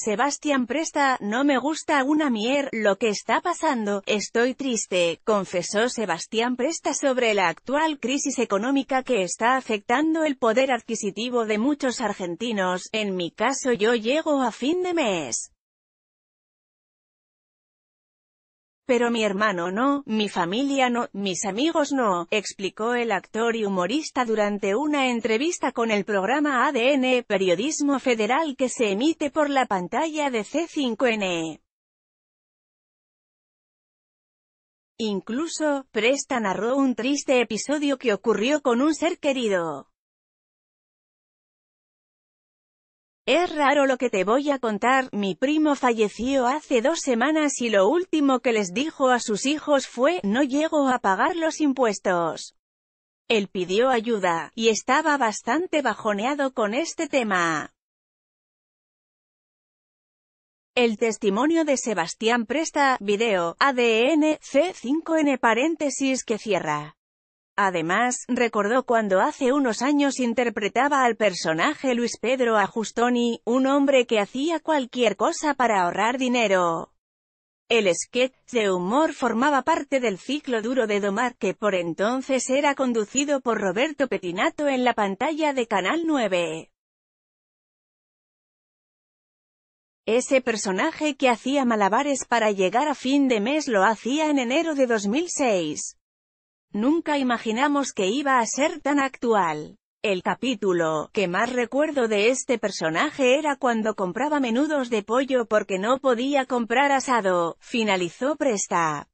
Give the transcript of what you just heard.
Sebastián Presta, no me gusta una mier, lo que está pasando, estoy triste, confesó Sebastián Presta sobre la actual crisis económica que está afectando el poder adquisitivo de muchos argentinos, en mi caso yo llego a fin de mes. Pero mi hermano no, mi familia no, mis amigos no, explicó el actor y humorista durante una entrevista con el programa ADN, periodismo federal que se emite por la pantalla de C5N. Incluso, Presta narró un triste episodio que ocurrió con un ser querido. Es raro lo que te voy a contar, mi primo falleció hace dos semanas y lo último que les dijo a sus hijos fue, no llego a pagar los impuestos. Él pidió ayuda, y estaba bastante bajoneado con este tema. El testimonio de Sebastián Presta, video, ADN, C5N paréntesis que cierra. Además, recordó cuando hace unos años interpretaba al personaje Luis Pedro Ajustoni, un hombre que hacía cualquier cosa para ahorrar dinero. El sketch de humor formaba parte del ciclo duro de domar que por entonces era conducido por Roberto Petinato en la pantalla de Canal 9. Ese personaje que hacía malabares para llegar a fin de mes lo hacía en enero de 2006. Nunca imaginamos que iba a ser tan actual. El capítulo que más recuerdo de este personaje era cuando compraba menudos de pollo porque no podía comprar asado, finalizó Presta.